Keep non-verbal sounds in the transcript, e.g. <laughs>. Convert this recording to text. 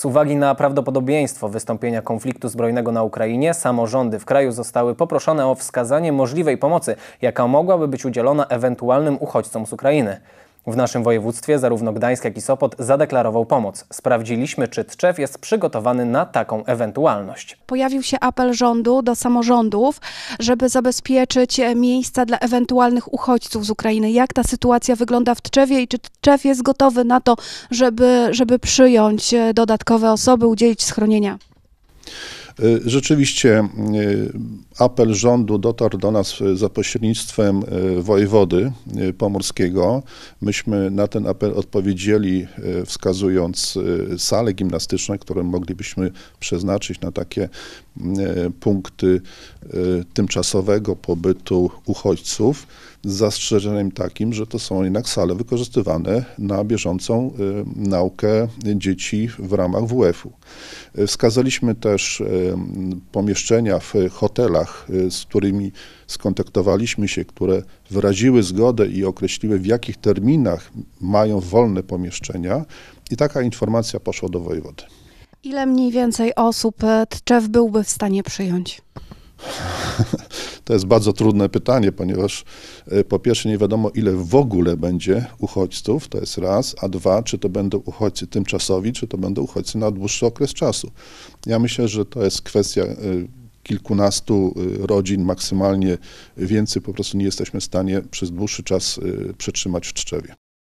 Z uwagi na prawdopodobieństwo wystąpienia konfliktu zbrojnego na Ukrainie, samorządy w kraju zostały poproszone o wskazanie możliwej pomocy, jaka mogłaby być udzielona ewentualnym uchodźcom z Ukrainy. W naszym województwie zarówno Gdańsk, jak i Sopot zadeklarował pomoc. Sprawdziliśmy, czy Tczew jest przygotowany na taką ewentualność. Pojawił się apel rządu do samorządów, żeby zabezpieczyć e, miejsca dla ewentualnych uchodźców z Ukrainy. Jak ta sytuacja wygląda w Tczewie i czy Tczew jest gotowy na to, żeby, żeby przyjąć e, dodatkowe osoby, udzielić schronienia? E, rzeczywiście e, apel rządu dotarł do nas e, za pośrednictwem wojewody pomorskiego. Myśmy na ten apel odpowiedzieli, wskazując sale gimnastyczne, które moglibyśmy przeznaczyć na takie punkty tymczasowego pobytu uchodźców z zastrzeżeniem takim, że to są jednak sale wykorzystywane na bieżącą naukę dzieci w ramach WF-u. Wskazaliśmy też pomieszczenia w hotelach, y, z którymi skontaktowaliśmy się, które wyraziły zgodę i określiły, w jakich terminach mają wolne pomieszczenia, i taka informacja poszła do wojewody. Ile mniej więcej osób e, Tczew byłby w stanie przyjąć? <laughs> To jest bardzo trudne pytanie, ponieważ e, po pierwsze nie wiadomo, ile w ogóle będzie uchodźców, to jest raz, a dwa, czy to będą uchodźcy tymczasowi, czy to będą uchodźcy na dłuższy okres czasu. Ja myślę, że to jest kwestia e, kilkunastu e, rodzin, maksymalnie więcej po prostu nie jesteśmy w stanie przez dłuższy czas przetrzymać w Czczewie.